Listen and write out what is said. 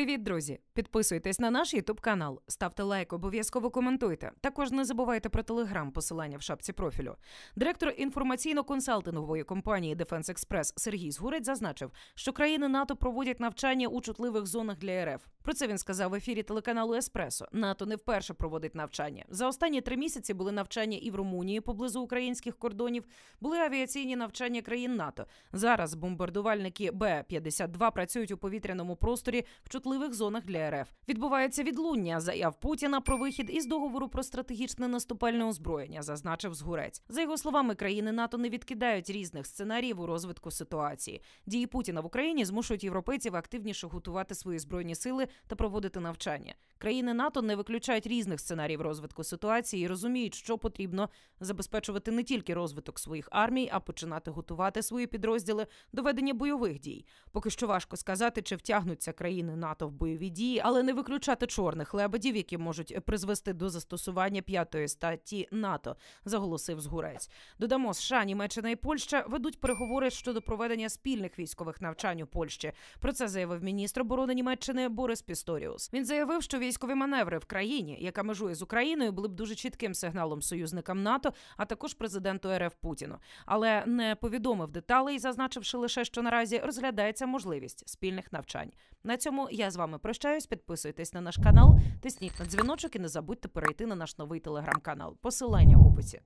Привіт, друзі! Підписуйтесь на наш Ютуб канал, ставте лайк, обов'язково коментуйте. Також не забувайте про телеграм, посилання в шапці профілю. Директор інформаційно-консалтингової компанії Defense Express Сергій Згурець зазначив, що країни НАТО проводять навчання у чутливих зонах для РФ. Про це він сказав в ефірі телеканалу Еспресо. НАТО не вперше проводить навчання. За останні три місяці були навчання і в Румунії поблизу українських кордонів, були авіаційні навчання країн НАТО. Зараз бомбардувальники Б-52 працюють у повітряному просторі в чутливих зонах для РФ. Відбувається відлуння заяв Путіна про вихід із договору про стратегічне наступальне озброєння, зазначив згурець. За його словами, країни НАТО не відкидають різних сценаріїв у розвитку ситуації. Дії Путіна в Україні змушують європейців активніше готувати свої збройні сили та проводити навчання. Країни НАТО не виключають різних сценаріїв розвитку ситуації і розуміють, що потрібно забезпечувати не тільки розвиток своїх армій, а починати готувати свої підрозділи до ведення бойових дій. Поки що важко сказати, чи втягнуться країни НАТО в бойові дії, але не виключати чорних лебедів, які можуть призвести до застосування п'ятої статті НАТО, заголосив згурець. Додамо США, Німеччина і Польща ведуть переговори щодо проведення спільних військових навчань у Польщі. Про це заявив міністр оборони Німеччини Борис. Мартінес Пісторіус. Він заявив, що військові маневри в країні, яка межує з Україною, були б дуже чітким сигналом союзникам НАТО, а також президенту РФ Путіну, але не повідомив деталей, зазначивши лише, що наразі розглядається можливість спільних навчань. На цьому я з вами прощаюсь. Підписуйтесь на наш канал, тисніть на дзвіночок і не забудьте перейти на наш новий телеграм-канал. Посилання в описі.